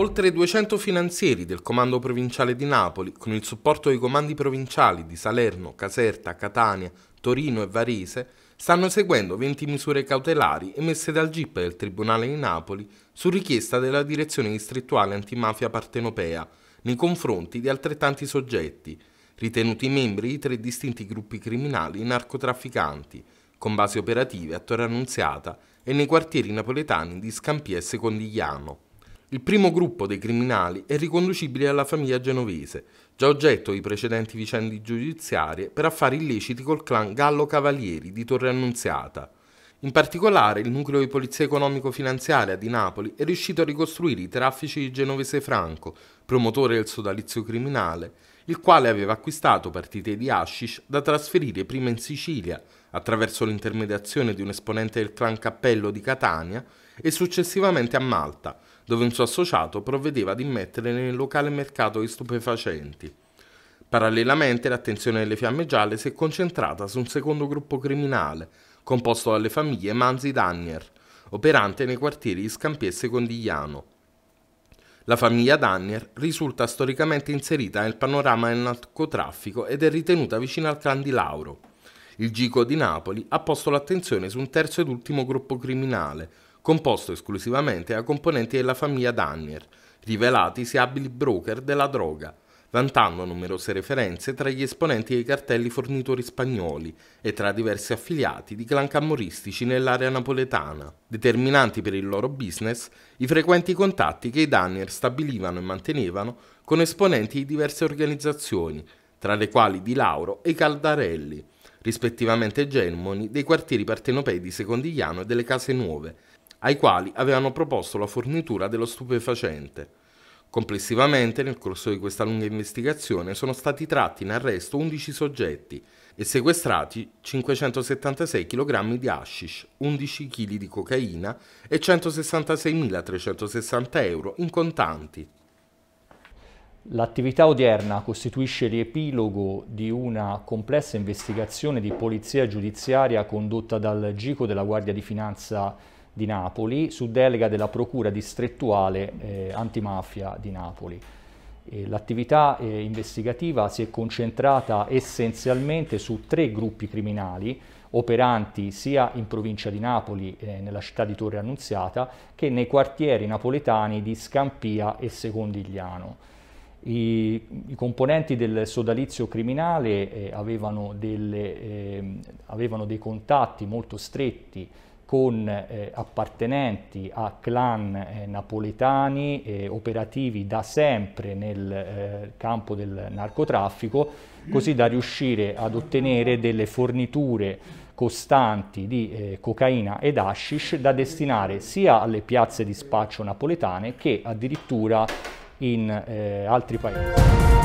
Oltre 200 finanzieri del Comando Provinciale di Napoli, con il supporto dei comandi provinciali di Salerno, Caserta, Catania, Torino e Varese, stanno seguendo 20 misure cautelari emesse dal GIP del Tribunale di Napoli su richiesta della Direzione Distrettuale Antimafia Partenopea nei confronti di altrettanti soggetti, ritenuti membri di tre distinti gruppi criminali narcotrafficanti, con basi operative a Torre Annunziata e nei quartieri napoletani di Scampia e Secondigliano. Il primo gruppo dei criminali è riconducibile alla famiglia genovese, già oggetto di precedenti vicende giudiziarie per affari illeciti col clan Gallo Cavalieri di Torre Annunziata, in particolare, il nucleo di polizia economico-finanziaria di Napoli è riuscito a ricostruire i traffici di Genovese Franco, promotore del sodalizio criminale, il quale aveva acquistato partite di hashish da trasferire prima in Sicilia attraverso l'intermediazione di un esponente del clan Cappello di Catania e successivamente a Malta, dove un suo associato provvedeva ad immettere nel locale mercato di stupefacenti. Parallelamente l'attenzione delle fiamme gialle si è concentrata su un secondo gruppo criminale, composto dalle famiglie Manzi dannier operante nei quartieri di Scampiesse Condigliano. La famiglia Dannier risulta storicamente inserita nel panorama del narcotraffico ed è ritenuta vicina al clan di Lauro. Il Gico di Napoli ha posto l'attenzione su un terzo ed ultimo gruppo criminale, composto esclusivamente da componenti della famiglia Danier, rivelatisi abili broker della droga, vantando numerose referenze tra gli esponenti dei cartelli fornitori spagnoli e tra diversi affiliati di clan camorristici nell'area napoletana, determinanti per il loro business i frequenti contatti che i Danner stabilivano e mantenevano con esponenti di diverse organizzazioni, tra le quali Di Lauro e Caldarelli, rispettivamente germoni dei quartieri partenopei di Secondigliano e delle Case Nuove, ai quali avevano proposto la fornitura dello stupefacente. Complessivamente, nel corso di questa lunga investigazione, sono stati tratti in arresto 11 soggetti e sequestrati 576 kg di hashish, 11 kg di cocaina e 166.360 euro in contanti. L'attività odierna costituisce l'epilogo di una complessa investigazione di polizia giudiziaria condotta dal Gico della Guardia di Finanza di Napoli su delega della Procura distrettuale eh, antimafia di Napoli. Eh, l'attività eh, investigativa si è concentrata essenzialmente su tre gruppi criminali operanti sia in provincia di Napoli, eh, nella città di Torre Annunziata, che nei quartieri napoletani di Scampia e Secondigliano. I, i componenti del sodalizio criminale eh, avevano, delle, ehm, avevano dei contatti molto stretti con eh, appartenenti a clan eh, napoletani eh, operativi da sempre nel eh, campo del narcotraffico, così da riuscire ad ottenere delle forniture costanti di eh, cocaina ed hashish da destinare sia alle piazze di spaccio napoletane che addirittura in eh, altri paesi.